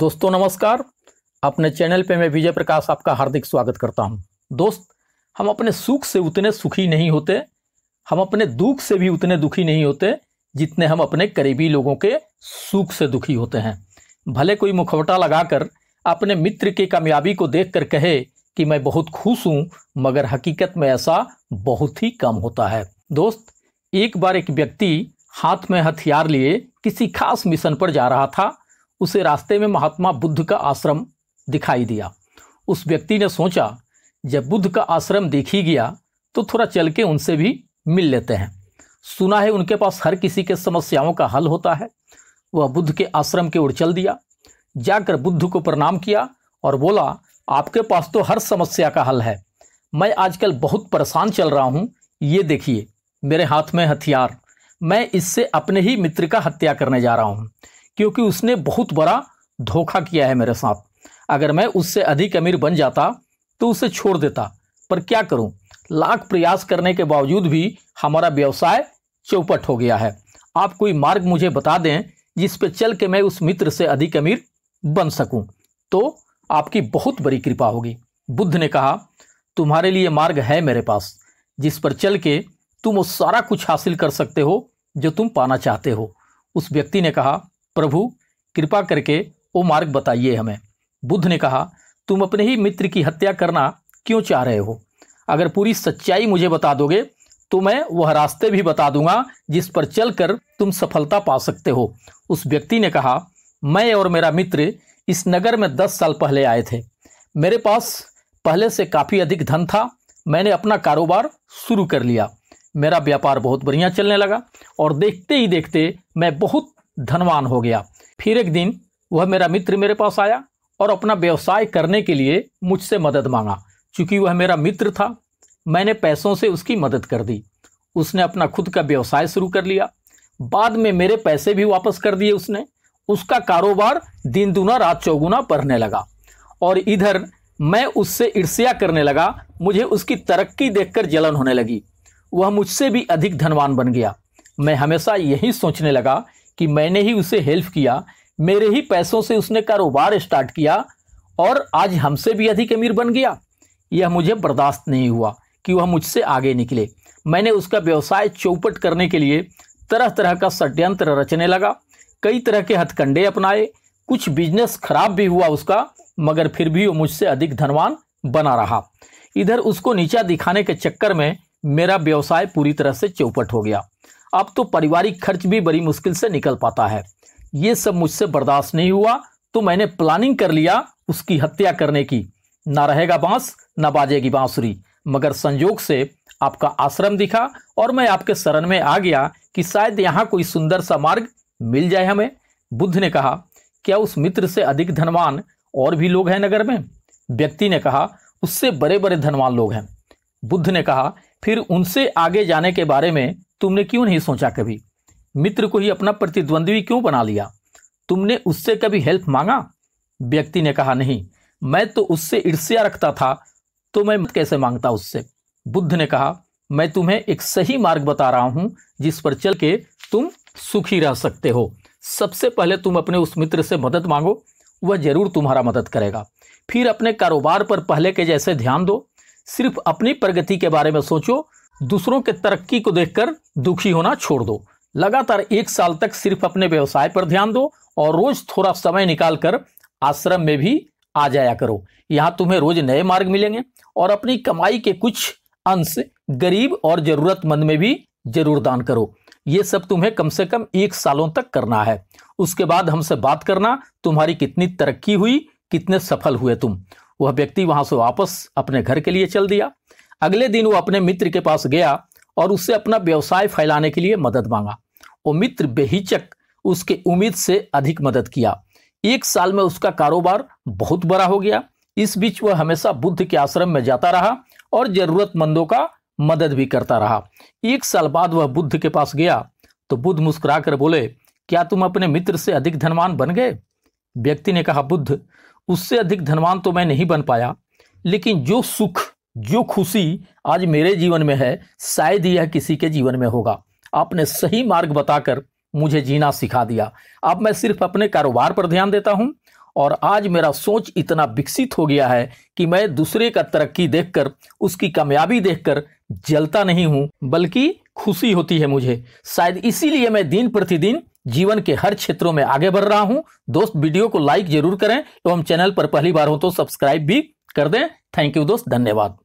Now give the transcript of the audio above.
दोस्तों नमस्कार अपने चैनल पे मैं विजय प्रकाश आपका हार्दिक स्वागत करता हूं दोस्त हम अपने सुख से उतने सुखी नहीं होते हम अपने दुख से भी उतने दुखी नहीं होते जितने हम अपने करीबी लोगों के सुख से दुखी होते हैं भले कोई मुखवटा लगाकर अपने मित्र की कामयाबी को देख कर कहे कि मैं बहुत खुश हूँ मगर हकीकत में ऐसा बहुत ही कम होता है दोस्त एक बार एक व्यक्ति हाथ में हथियार लिए किसी खास मिशन पर जा रहा था उसे रास्ते में महात्मा बुद्ध का आश्रम दिखाई दिया उस व्यक्ति ने सोचा जब बुद्ध का आश्रम देख ही गया तो थोड़ा चल के उनसे भी मिल लेते हैं सुना है उनके पास हर किसी के समस्याओं का हल होता है वह बुद्ध के आश्रम की ओर चल दिया जाकर बुद्ध को प्रणाम किया और बोला आपके पास तो हर समस्या का हल है मैं आजकल बहुत परेशान चल रहा हूँ ये देखिए मेरे हाथ में हथियार मैं इससे अपने ही मित्र का हत्या करने जा रहा हूँ क्योंकि उसने बहुत बड़ा धोखा किया है मेरे साथ अगर मैं उससे अधिक अमीर बन जाता तो उसे छोड़ देता पर क्या करूं लाख प्रयास करने के बावजूद भी हमारा व्यवसाय चौपट हो गया है आप कोई मार्ग मुझे बता दें जिस पर चल के मैं उस मित्र से अधिक अमीर बन सकूं तो आपकी बहुत बड़ी कृपा होगी बुद्ध ने कहा तुम्हारे लिए मार्ग है मेरे पास जिस पर चल के तुम वो सारा कुछ हासिल कर सकते हो जो तुम पाना चाहते हो उस व्यक्ति ने कहा प्रभु कृपा करके वो मार्ग बताइए हमें बुद्ध ने कहा तुम अपने ही मित्र की हत्या करना क्यों चाह रहे हो अगर पूरी सच्चाई मुझे बता दोगे तो मैं वह रास्ते भी बता दूंगा जिस पर चलकर तुम सफलता पा सकते हो उस व्यक्ति ने कहा मैं और मेरा मित्र इस नगर में दस साल पहले आए थे मेरे पास पहले से काफ़ी अधिक धन था मैंने अपना कारोबार शुरू कर लिया मेरा व्यापार बहुत बढ़िया चलने लगा और देखते ही देखते मैं बहुत धनवान हो गया फिर एक दिन वह मेरा मित्र मेरे पास आया और अपना व्यवसाय करने के लिए मुझसे मदद मांगा चूंकि वह मेरा मित्र था मैंने पैसों से उसकी मदद कर दी उसने अपना खुद का व्यवसाय शुरू कर लिया बाद में मेरे पैसे भी वापस कर दिए उसने उसका कारोबार दिन दुना रात चौगुना बढ़ने लगा और इधर मैं उससे ईर्ष्या करने लगा मुझे उसकी तरक्की देखकर जलन होने लगी वह मुझसे भी अधिक धनवान बन गया मैं हमेशा यही सोचने लगा कि मैंने ही उसे हेल्प किया मेरे ही पैसों से उसने कारोबार स्टार्ट किया और आज हमसे भी अधिक अमीर बन गया यह मुझे बर्दाश्त नहीं हुआ कि वह मुझसे आगे निकले मैंने उसका व्यवसाय चौपट करने के लिए तरह तरह का षड्यंत्र रचने लगा कई तरह के हथकंडे अपनाए कुछ बिजनेस खराब भी हुआ उसका मगर फिर भी वो मुझसे अधिक धनवान बना रहा इधर उसको नीचा दिखाने के चक्कर में मेरा व्यवसाय पूरी तरह से चौपट हो गया अब तो पारिवारिक खर्च भी बड़ी मुश्किल से निकल पाता है ये सब मुझसे बर्दाश्त नहीं हुआ तो मैंने प्लानिंग कर लिया उसकी हत्या करने की ना रहेगा बांस ना बाजेगी बांसुरी मगर संयोग से आपका आश्रम दिखा और मैं आपके शरण में आ गया कि शायद यहाँ कोई सुंदर सा मार्ग मिल जाए हमें बुद्ध ने कहा क्या उस मित्र से अधिक धनवान और भी लोग हैं नगर में व्यक्ति ने कहा उससे बड़े बड़े धनवान लोग हैं बुद्ध ने कहा फिर उनसे आगे जाने के बारे में तुमने क्यों नहीं सोचा कभी मित्र को ही अपना प्रतिद्वंद्वी क्यों बना लिया तुमने उससे कभी हेल्प मांगा व्यक्ति ने कहा नहीं मैं तो उससे ईर्ष्या रखता था तो मैं कैसे मांगता उससे बुद्ध ने कहा मैं तुम्हें एक सही मार्ग बता रहा हूं जिस पर चल के तुम सुखी रह सकते हो सबसे पहले तुम अपने उस मित्र से मदद मांगो वह जरूर तुम्हारा मदद करेगा फिर अपने कारोबार पर पहले के जैसे ध्यान दो सिर्फ अपनी प्रगति के बारे में सोचो दूसरों के तरक्की को देखकर दुखी होना छोड़ दो लगातार एक साल तक सिर्फ अपने व्यवसाय पर ध्यान दो और रोज थोड़ा समय निकालकर आश्रम में भी आ जाया करो यहाँ तुम्हें रोज नए मार्ग मिलेंगे और अपनी कमाई के कुछ अंश गरीब और जरूरतमंद में भी जरूर दान करो ये सब तुम्हें कम से कम एक सालों तक करना है उसके बाद हमसे बात करना तुम्हारी कितनी तरक्की हुई कितने सफल हुए तुम वह व्यक्ति वहां से वापस अपने घर के लिए चल दिया अगले दिन वो अपने मित्र के पास गया और उससे अपना व्यवसाय फैलाने के लिए मदद मांगा वो मित्र बेहिचक उसके उम्मीद से अधिक मदद किया एक साल में उसका कारोबार बहुत बड़ा हो गया इस बीच वह हमेशा बुद्ध के आश्रम में जाता रहा और ज़रूरतमंदों का मदद भी करता रहा एक साल बाद वह बुद्ध के पास गया तो बुद्ध मुस्कुरा कर बोले क्या तुम अपने मित्र से अधिक धनवान बन गए व्यक्ति ने कहा बुद्ध उससे अधिक धनवान तो मैं नहीं बन पाया लेकिन जो सुख जो खुशी आज मेरे जीवन में है शायद यह किसी के जीवन में होगा आपने सही मार्ग बताकर मुझे जीना सिखा दिया अब मैं सिर्फ अपने कारोबार पर ध्यान देता हूँ और आज मेरा सोच इतना विकसित हो गया है कि मैं दूसरे का तरक्की देखकर उसकी कामयाबी देखकर जलता नहीं हूँ बल्कि खुशी होती है मुझे शायद इसीलिए मैं दिन प्रतिदिन जीवन के हर क्षेत्रों में आगे बढ़ रहा हूँ दोस्त वीडियो को लाइक जरूर करें एवं तो चैनल पर पहली बार हो तो सब्सक्राइब भी कर दें थैंक यू दोस्त धन्यवाद